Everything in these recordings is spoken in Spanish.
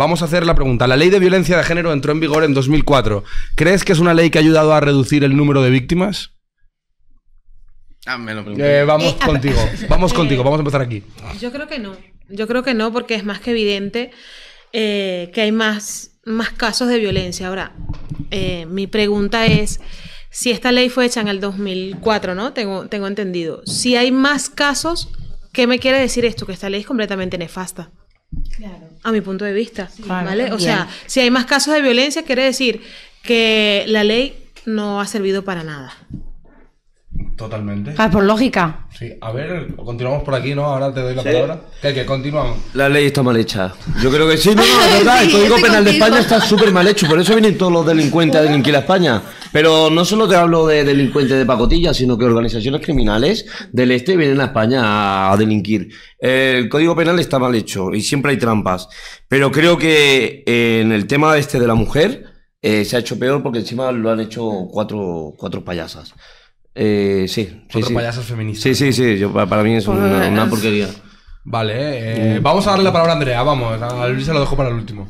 vamos a hacer la pregunta. La ley de violencia de género entró en vigor en 2004. ¿Crees que es una ley que ha ayudado a reducir el número de víctimas? Ah, eh, vamos eh, contigo, vamos contigo, vamos a empezar aquí. Yo creo que no, yo creo que no porque es más que evidente eh, que hay más, más casos de violencia. Ahora, mi pregunta es si esta ley fue hecha en el 2004, ¿no? Tengo, tengo entendido. Si hay más casos, ¿qué me quiere decir esto? Que esta ley es completamente nefasta. Claro. A mi punto de vista, ¿vale? o sea, si hay más casos de violencia, quiere decir que la ley no ha servido para nada. Totalmente. Ah, por lógica. Sí, a ver, continuamos por aquí, ¿no? Ahora te doy la palabra. Que, que continuamos. La ley está mal hecha. Yo creo que sí, no, no, verdad. el Código Penal de España está súper mal hecho. Por eso vienen todos los delincuentes a delinquir a España. Pero no solo te hablo de delincuentes de pacotilla, sino que organizaciones criminales del este vienen a España a delinquir. El Código Penal está mal hecho y siempre hay trampas. Pero creo que eh, en el tema este de la mujer eh, se ha hecho peor porque encima lo han hecho cuatro, cuatro payasas. Eh, sí, sí, Otro sí. Sí, sí, sí. para mí es una, pues, eh, porquería. Vale, eh, vamos a darle la palabra a Andrea, vamos. A Luisa lo dejo para el último.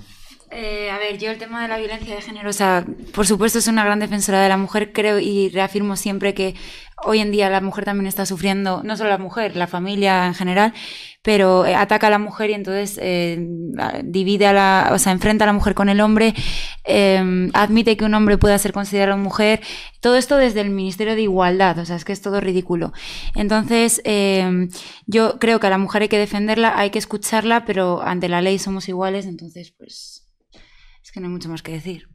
a ver, yo el tema de la violencia de género, o sea, por supuesto es una gran defensora de la mujer, creo y reafirmo siempre que hoy en día la mujer también está sufriendo, no solo la mujer, la familia en general, pero eh, ataca a la mujer y entonces eh, divide a la, o sea, enfrenta a la mujer con el hombre, em, admite que un hombre pueda ser considerado mujer, todo esto desde el Ministerio de Igualdad, o sea, es que es todo ridículo. Entonces, em, yo creo que a la mujer hay que defenderla, hay que escucharla, pero ante la ley somos iguales, entonces, pues, es que no hay mucho más que decir.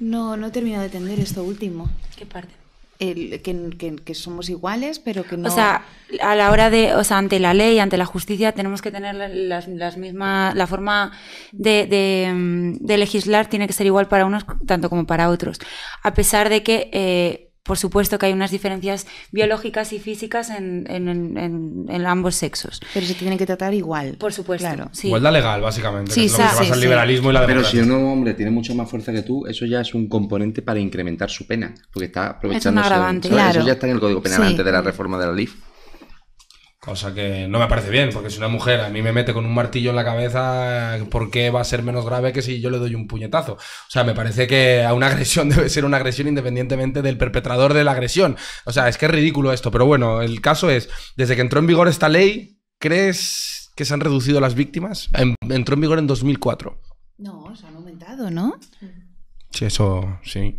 No, no he terminado de entender esto último. ¿Qué parte? El, que, somos iguales, pero que no. O sea, a la hora de, o sea, ante la ley, ante la justicia, tenemos que tener las, mismas, la forma mm, de, legislar tiene que ser igual para unos tanto como para otros, a pesar de que eh, por supuesto que hay unas diferencias biológicas y físicas en, ambos sexos. Pero se tienen que tratar igual. Por supuesto. Claro. Igualdad legal, básicamente. liberalismo Pero si un hombre tiene mucho más fuerza que tú, eso ya es un componente para incrementar su pena, porque está aprovechando. Es un Eso ya está en el Código Penal antes de la reforma de la LIF. Cosa que no me parece bien, porque si una mujer a mí me mete con un martillo en la cabeza, eh, ¿por qué va a ser menos grave que si yo le doy un puñetazo? O sea, me parece que a una agresión debe ser una agresión independientemente del perpetrador de la agresión. O sea, es que es ridículo esto, pero bueno, el caso es, desde que entró en vigor esta ley, ¿crees que se han reducido las víctimas? entró en vigor en 2004. No, se han aumentado, ¿no? Sí, eso sí.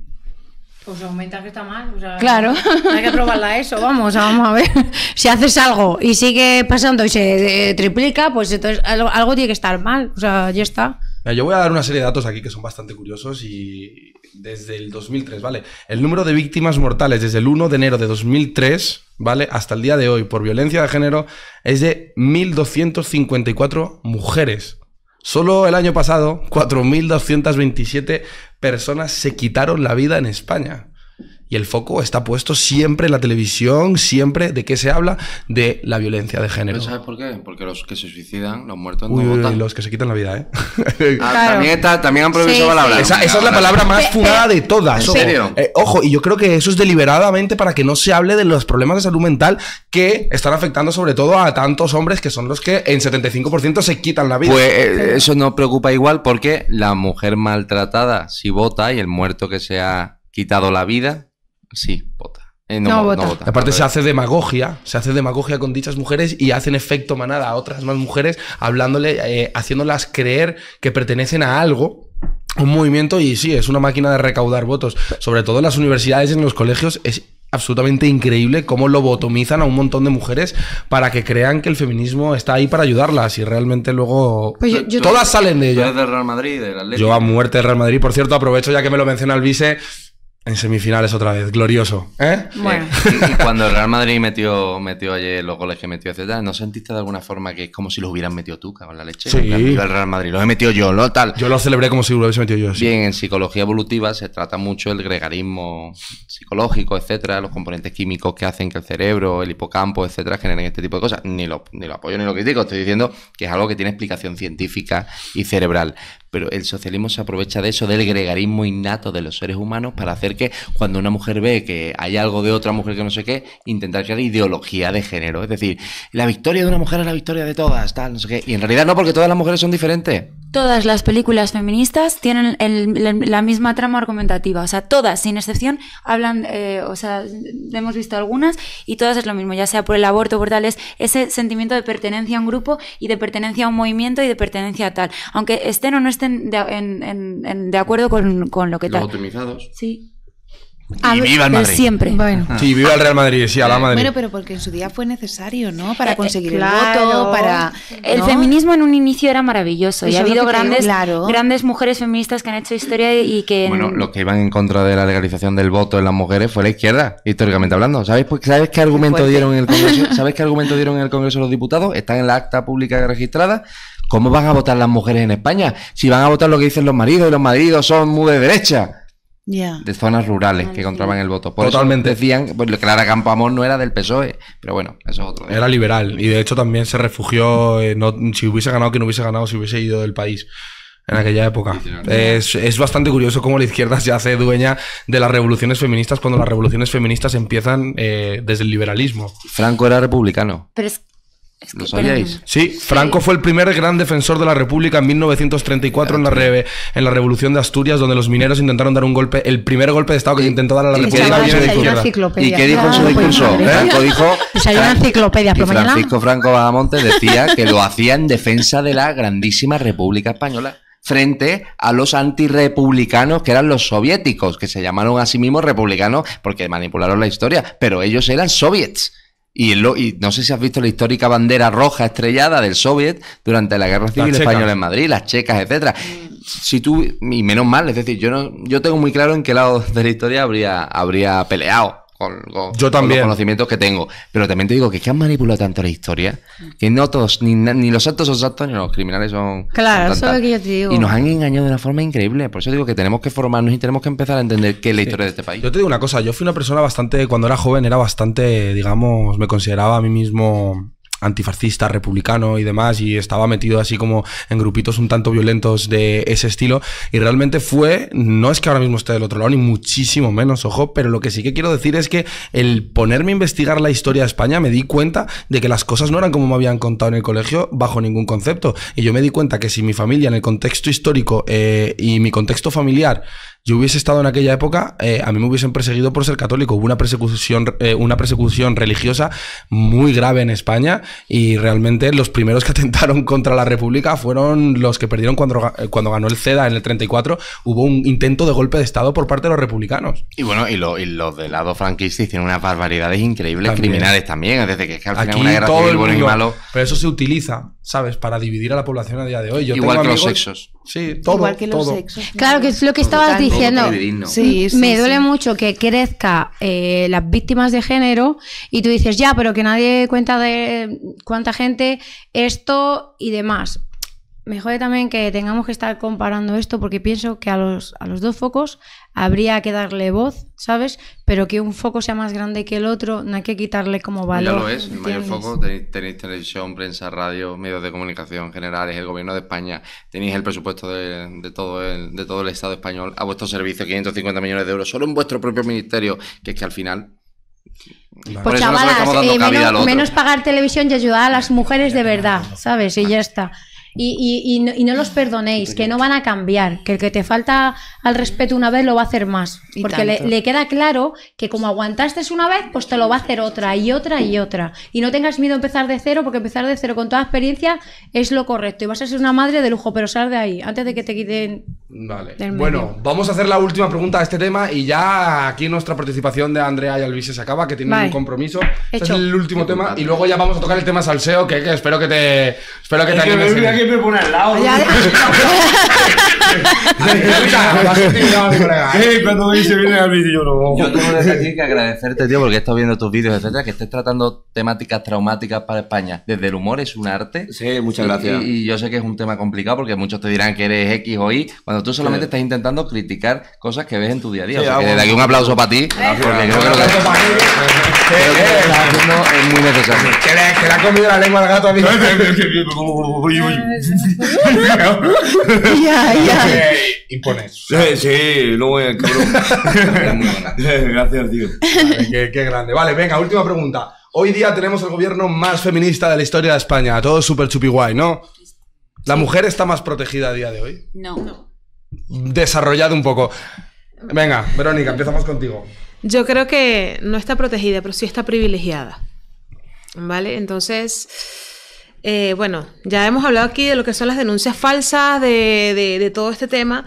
Pues aumenta que está mal. O sea, claro. Hay que probarla eso, vamos, vamos a ver. Si haces algo y sigue pasando y se eh, triplica, pues entonces algo, tiene que estar mal. O sea, ya está. yo voy a dar una serie de datos aquí que son bastante curiosos y desde el 2003, ¿vale? El número de víctimas mortales desde el 1 de enero de 2003, ¿vale? Hasta el día de hoy por violencia de género es de 1.254 mujeres. Solo el año pasado, 4.227 personas se quitaron la vida en España. Y el foco está puesto siempre en la televisión, siempre de qué se habla, de la violencia de género. ¿Sabes por qué? Porque los que se suicidan, los muertos no votan. Y los que se quitan la vida, ¿eh? Ah, también, está, también, han prohibido la palabra. Esa, es la palabra más fugada de todas. ¿En serio? Eh, ojo, y yo creo que eso es deliberadamente para que no se hable de los problemas de salud mental que están afectando sobre todo a tantos hombres que son los que en 75% se quitan la vida. Pues eh, eso no preocupa igual porque la mujer maltratada si vota y el muerto que se ha quitado la vida Sí, vota. Eh, no, vota. Aparte se hace demagogia, se hace demagogia con dichas mujeres y hacen efecto manada a otras más mujeres, hablándole, eh, haciéndolas creer que pertenecen a algo un movimiento y sí, es una máquina de recaudar votos. Sobre todo en las universidades y en los colegios es absolutamente increíble cómo lo botomizan a un montón de mujeres para que crean que el feminismo está ahí para ayudarlas y realmente luego pues todas salen de ella. Yo a muerte de Real Madrid. Por cierto, aprovecho ya que me lo menciona el vice, en semifinales otra vez, glorioso. ¿Eh? Bueno. cuando el Real Madrid metió, metió ayer los goles que metió, etc., ¿no sentiste de alguna forma que es como si los hubieran metido tú, cabrón, la leche? Sí. El Real Madrid, los he metido yo, lo tal. Yo lo celebré como si lo hubiese metido yo. Bien, en psicología evolutiva se trata mucho el gregarismo psicológico, etcétera, los componentes químicos que hacen que el cerebro, el hipocampo, etcétera, generen este tipo de cosas. Ni lo, ni lo apoyo ni lo critico, estoy diciendo que es algo que tiene explicación científica y cerebral. Pero el socialismo se aprovecha de eso, del gregarismo innato de los seres humanos para hacer que cuando una mujer ve que hay algo de otra mujer que no sé qué, intentar crear ideología de género. Es decir, la victoria de una mujer es la victoria de todas, tal, no sé qué. Y en realidad no, porque todas las mujeres son diferentes. Todas las películas feministas tienen la misma trama argumentativa. O sea, todas, sin excepción, hablan, eh, o sea, hemos visto algunas y todas es lo mismo, ya sea por el aborto, por tal, es ese sentimiento de pertenencia a un grupo y de pertenencia a un movimiento y de pertenencia a tal. Aunque estén o no estén de, acuerdo con, lo que tal. Los optimizados. Sí y viva el Madrid. Siempre. Sí, viva el Real Madrid, sí, a la madre. Bueno, pero porque en su día fue necesario, ¿no? Para eh, eh, conseguir el voto, para... El feminismo en un inicio era maravilloso y ha habido grandes, grandes mujeres feministas que han hecho historia y que... Bueno, los que iban en contra de la legalización del voto en las mujeres fue la izquierda, históricamente hablando. ¿Sabéis, ¿sabes qué argumento dieron en el Congreso? ¿Sabéis qué argumento dieron en el Congreso los diputados? Están en la acta pública registrada. ¿Cómo van a votar las mujeres en España? Si van a votar lo que dicen los maridos y los maridos son muy de derecha de zonas rurales que contraban el voto. Por Totalmente. Eso decían pues, que Clara Campoamor no era del PSOE, pero bueno, eso es otro. Era liberal y de hecho también se refugió, no, si hubiese ganado, que no hubiese ganado, si hubiese ido del país en aquella época. Es, bastante curioso cómo la izquierda se hace dueña de las revoluciones feministas cuando las revoluciones feministas empiezan eh, desde el liberalismo. Franco era republicano. Pero es Sí, Franco fue el primer gran defensor de la República en 1934 en la, en la Revolución de Asturias, donde los mineros intentaron dar un golpe, el primer golpe de Estado que intentó dar a la República. ¿Y, qué dijo en su ah, pues discurso? Franco dijo... enciclopedia. Francisco Franco Badamonte decía que lo hacía en defensa de la grandísima República Española frente a los antirepublicanos que eran los soviéticos, que se llamaron a sí mismos republicanos porque manipularon la historia, pero ellos eran soviets. Y, no sé si has visto la histórica bandera roja estrellada del Soviet durante la Guerra Civil Española en Madrid, las checas, etcétera. Si tú, y menos mal, es decir, yo no, yo tengo muy claro en qué lado de la historia habría, habría peleado yo también. los conocimientos que tengo. Pero también te digo que, que han manipulado tanto la historia que no todos, ni, los actos son santos, ni los criminales son. Claro, eso es lo que yo te digo. Y nos han engañado de una forma increíble. Por eso digo que tenemos que formarnos y tenemos que empezar a entender qué es la historia de este país. Yo te digo una cosa, yo fui una persona bastante, cuando era joven, era bastante, digamos, me consideraba a mí mismo antifascista, republicano y demás, y estaba metido así como en grupitos un tanto violentos de ese estilo, y realmente fue, no es que ahora mismo esté del otro lado, ni muchísimo menos, ojo, pero lo que sí que quiero decir es que el ponerme a investigar la historia de España, me di cuenta de que las cosas no eran como me habían contado en el colegio bajo ningún concepto, y yo me di cuenta que si mi familia en el contexto histórico eh, y mi contexto familiar yo hubiese estado en aquella época, eh, a mí me hubiesen perseguido por ser católico. Hubo una persecución, eh, una persecución religiosa muy grave en España y realmente los primeros que atentaron contra la República fueron los que perdieron cuando, eh, cuando ganó el CEDA en el 34. Hubo un intento de golpe de Estado por parte de los republicanos. Y bueno, y, lo, los del lado franquista hicieron unas barbaridades increíbles, criminales también, desde que es que al final una guerra todo el bueno y malo. Pero eso se utiliza, ¿sabes? Para dividir a la población a día de hoy. Igual que los sexos. Sí, todo. Igual que los Claro, que es lo que estabas diciendo. Sí, Me duele mucho que crezca eh, las víctimas de género y tú dices, ya, pero que nadie cuenta de cuánta gente, esto y demás mejor también que tengamos que estar comparando esto porque pienso que a los, dos focos habría que darle voz, ¿sabes? Pero que un foco sea más grande que el otro, no hay que quitarle como valor. Ya lo es, el mayor foco tenéis, televisión, prensa, radio, medios de comunicación generales, el gobierno de España, tenéis el presupuesto de, de, todo, el, de todo el Estado español a vuestro servicio, 550 millones de euros, solo en vuestro propio ministerio, que es que al final... Pues chavalas, eh, menos, menos pagar televisión y ayudar a las mujeres de verdad, ¿sabes? Y ya está y, no, los perdonéis, que no van a cambiar, que el que te falta al respeto una vez lo va a hacer más. Porque le, queda claro que como aguantaste una vez, pues te lo va a hacer otra y otra y otra. Y no tengas miedo a empezar de cero, porque empezar de cero con toda experiencia es lo correcto. Y vas a ser una madre de lujo, pero sal de ahí, antes de que te quiten. Vale. Bueno, vamos a hacer la última pregunta a este tema y ya aquí nuestra participación de Andrea y Alvise se acaba, que tienen un compromiso. Este es el último tema y luego ya vamos a tocar el tema salseo, que, espero que te espero que te me pone al lado. Ya, ya. Cuando me dice viene el vídeo yo no. Yo tengo que agradecerte, tío, porque he estado viendo tus vídeos, etcétera, que estés tratando temáticas traumáticas para España. Desde el humor es un arte. Sí, muchas gracias. Y, yo sé que es un tema complicado porque muchos te dirán que eres X o Y, cuando tú solamente estás intentando criticar cosas que ves en tu día a día. o desde aquí un aplauso para ti. Gracias, es muy necesario. Que le, ha comido la lengua al gato a mí. Ya, ya. Sí, sí, luego Gracias, tío. qué, qué grande. Vale, venga, última pregunta. Hoy día tenemos el gobierno más feminista de la historia de España. Todo súper chupi guay, ¿no? ¿La mujer está más protegida a día de hoy? no. Desarrollado un poco. Venga, Verónica, empezamos contigo. Yo creo que no está protegida, pero sí está privilegiada. ¿Vale? Entonces, eh, bueno, ya hemos hablado aquí de lo que son las denuncias falsas, de, todo este tema.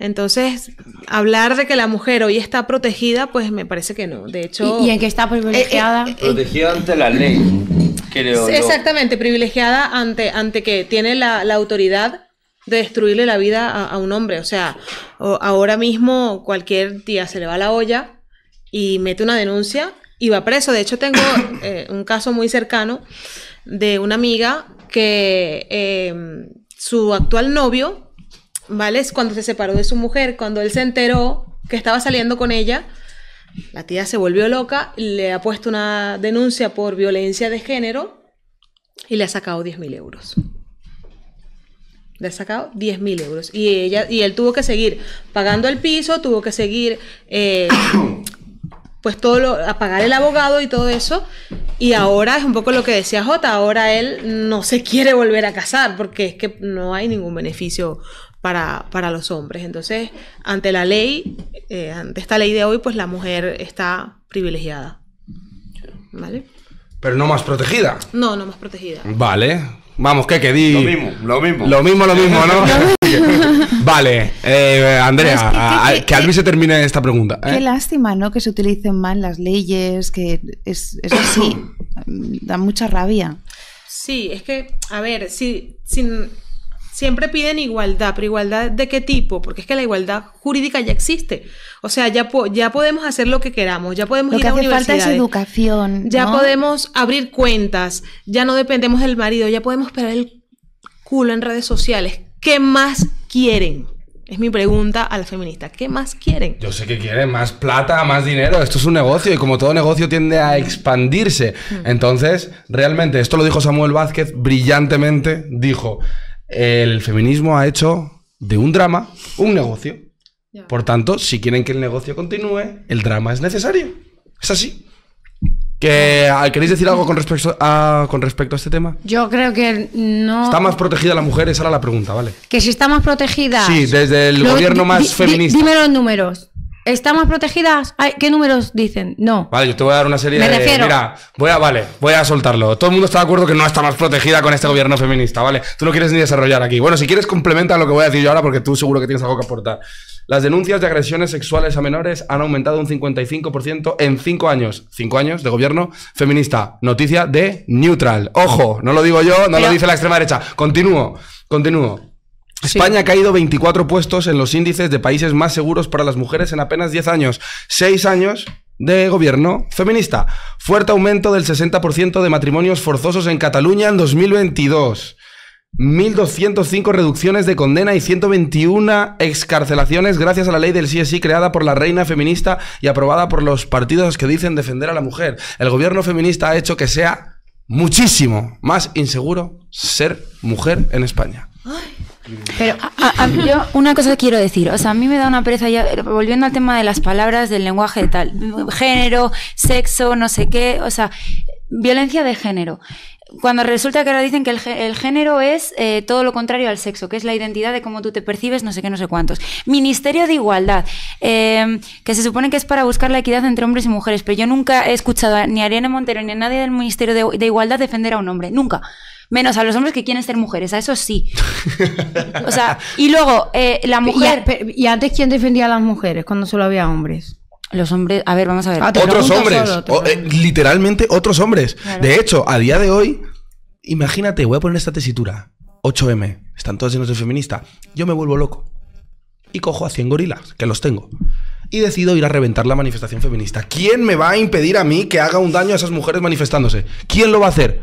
Entonces, hablar de que la mujer hoy está protegida, pues me parece que no. De hecho... ¿Y, en qué está privilegiada? Eh, eh, protegida ante la ley, creo. Exactamente, privilegiada ante, ante que tiene la, autoridad de destruirle la vida a, un hombre. O sea, ahora mismo cualquier día se le va a la olla y mete una denuncia y va preso. De hecho, tengo un caso muy cercano de una amiga que em, su actual novio, ¿vale? Es cuando se separó de su mujer, cuando él se enteró que estaba saliendo con ella, la tía se volvió loca, le ha puesto una denuncia por violencia de género y le ha sacado 10.000 mil euros. Le ha sacado 10.000 euros. Y, ella, y él tuvo que seguir pagando el piso, tuvo que seguir eh, pues todo lo, a pagar el abogado y todo eso. Y ahora es un poco lo que decía Jota, ahora él no se quiere volver a casar porque es que no hay ningún beneficio para, para los hombres. Entonces, ante la ley, eh, ante esta ley de hoy, pues la mujer está privilegiada. ¿Vale? Pero no más protegida. No, no más protegida. Vale. Vamos, ¿qué que di? Lo mismo, lo mismo. Lo mismo, lo mismo, ¿no? Vale, eh, Andrea, que, a, se termine esta pregunta. ¿eh? Qué lástima, ¿no? Que se utilicen mal las leyes, que es, así, da mucha rabia. Sí, es que, a ver, si, siempre piden igualdad, pero igualdad de qué tipo? Porque es que la igualdad jurídica ya existe. O sea, ya, ya podemos hacer lo que queramos, ya podemos ir a hace universidades. Falta es educación. Ya podemos abrir cuentas, ya no dependemos del marido, ya podemos esperar el culo en redes sociales. ¿Qué más quieren? Es mi pregunta a feminista. ¿Qué más quieren? Yo sé que quieren más plata, más dinero. Esto es un negocio y como todo negocio tiende a expandirse. Mm. Entonces, realmente, esto lo dijo Samuel Vázquez brillantemente. Dijo, el feminismo ha hecho de un drama un negocio. Por tanto, si quieren que el negocio continúe, el drama es necesario. Es así. Que, ah, ¿Queréis decir algo con respecto, a, con respecto a este tema? Yo creo que no. ¿Está más protegida la mujer? Esa era la pregunta, ¿vale? Que si está más protegida. Sí, desde el gobierno más feminista. dime los números. ¿Está más protegida? ¿Qué números dicen? No. Vale, yo te voy a dar una serie de. Refiero. Mira, voy a, vale, voy a soltarlo. Todo el mundo está de acuerdo que no está más protegida con este gobierno feminista, ¿vale? Tú no quieres ni desarrollar aquí. Bueno, si quieres, complementa lo que voy a decir yo ahora porque tú seguro que tienes algo que aportar. Las denuncias de agresiones sexuales a menores han aumentado un 55% en cinco años. Cinco años de gobierno feminista. Noticia de Neutral. Ojo, no lo digo yo, no lo dice la extrema derecha. Continúo, continúo. España ha caído 24 puestos en los índices de países más seguros para las mujeres en apenas 10 años. Seis años de gobierno feminista. Fuerte aumento del 60% de matrimonios forzosos en Cataluña en 2022. 1.205 reducciones de condena y 121 excarcelaciones gracias a la ley del CSI creada por la reina feminista y aprobada por los partidos que dicen defender a la mujer. El gobierno feminista ha hecho que sea muchísimo más inseguro ser mujer en España. Pero yo una cosa quiero decir, o sea, a mí me da una pereza ya, volviendo al tema de las palabras, del lenguaje tal, género, sexo, no sé qué, o sea, Violencia de género. Cuando resulta que ahora dicen que el, género es eh, todo lo contrario al sexo, que es la identidad de cómo tú te percibes, no sé qué, no sé cuántos. Ministerio de Igualdad, em, que se supone que es para buscar la equidad entre hombres y mujeres, pero yo nunca he escuchado ni a Ariana Montero ni a nadie del Ministerio de, Igualdad defender a un hombre, nunca menos a los hombres que quieren ser mujeres, a eso sí. O sea, y luego, eh, la mujer. y, antes quién defendía a las mujeres cuando solo había hombres? Los hombres, a ver, vamos a ver. Ah, otros hombres, eh, literalmente otros hombres. De hecho, a día de hoy, imagínate, voy a poner esta tesitura. 8M, están todos llenos de feminista. Yo me vuelvo loco. Y cojo a 100 gorilas, que los tengo. Y decido ir a reventar la manifestación feminista. ¿Quién me va a impedir a mí que haga un daño a esas mujeres manifestándose? ¿Quién lo va a hacer?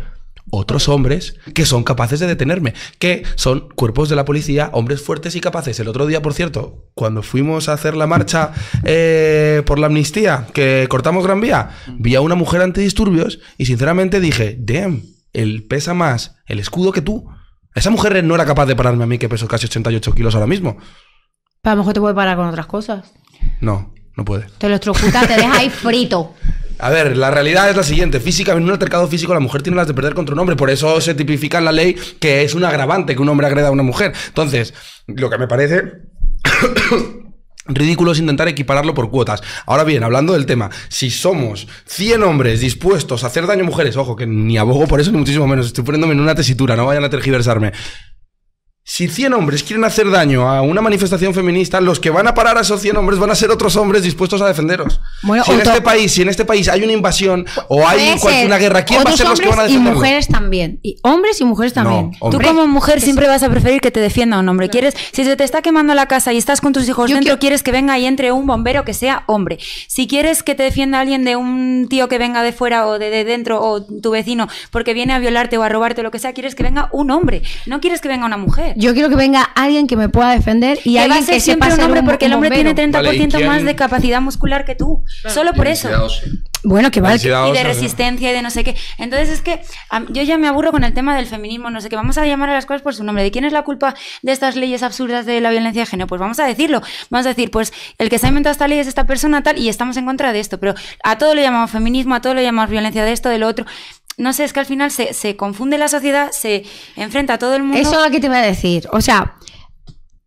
otros hombres que son capaces de detenerme, que son cuerpos de la policía, hombres fuertes y capaces. El otro día, por cierto, cuando fuimos a hacer la marcha eh, por la amnistía, que cortamos Gran Vía, vi a una mujer antidisturbios y sinceramente dije, damn, él pesa más el escudo que tú. Esa mujer no era capaz de pararme a mí que peso casi 88 kilos ahora mismo. vamos a lo mejor te puede parar con otras cosas. No, no puede. Te lo trocuta, te deja ahí frito. A ver, la realidad es la siguiente. Física, en un altercado físico, la mujer tiene las de perder contra un hombre. Por eso se tipifica en la ley que es un agravante que un hombre agreda a una mujer. Entonces, lo que me parece. Ridículo es intentar equipararlo por cuotas. Ahora bien, hablando del tema, si somos 100 hombres dispuestos a hacer daño a mujeres, ojo, que ni abogo por eso, ni muchísimo menos, estoy poniéndome en una tesitura, no vayan a tergiversarme. Si 100 hombres quieren hacer daño a una manifestación feminista, los que van a parar a esos 100 hombres van a ser otros hombres dispuestos a defenderos. en este país, si en este país hay una invasión o hay una guerra, ¿quién va a ser los que van a defenderlos? Y mujeres también. Y hombres y mujeres también. Tú como mujer siempre vas a preferir que te defienda un hombre. Quieres, si se te está quemando la casa y estás con tus hijos dentro, quieres que venga y entre un bombero que sea hombre. Si quieres que te defienda alguien de un tío que venga de fuera o de, de dentro o tu vecino porque viene a violarte o a robarte o lo que sea, quieres que venga un hombre. No quieres que venga una mujer yo quiero que venga alguien que me pueda defender y alguien que sepa que siempre un hombre porque el hombre tiene 30% más de capacidad muscular que tú, ah, solo por eso. Bueno, que vale. y de resistencia y de no sé qué. Entonces es que yo ya me aburro con el tema del feminismo, no sé qué. Vamos a llamar a las cosas por su nombre. ¿De quién es la culpa de estas leyes absurdas de la violencia de género? Pues vamos a decirlo. Vamos a decir, pues el que se ha inventado esta ley es esta persona tal y estamos en contra de esto. Pero a todo lo llamamos feminismo, a todo lo llamamos violencia de esto, de lo otro no sé, es que al final se, confunde la sociedad, se enfrenta a todo el mundo. Eso es lo que te voy a decir. O sea,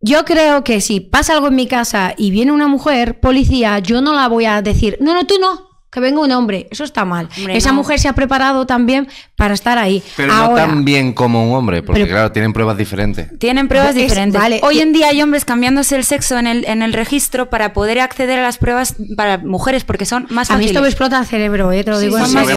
yo creo que si pasa algo en mi casa y viene una mujer policía, yo no la voy a decir, no, no, tú no. Que venga un hombre, eso está mal. Esa mujer se ha preparado también para estar ahí. Pero no tan bien como un hombre, porque claro, tienen pruebas diferentes. Tienen pruebas diferentes. Hoy en día hay hombres cambiándose el sexo en el, en el registro para poder acceder a las pruebas para mujeres, porque son más fáciles. A mí esto me explota el cerebro, ¿eh? te lo digo.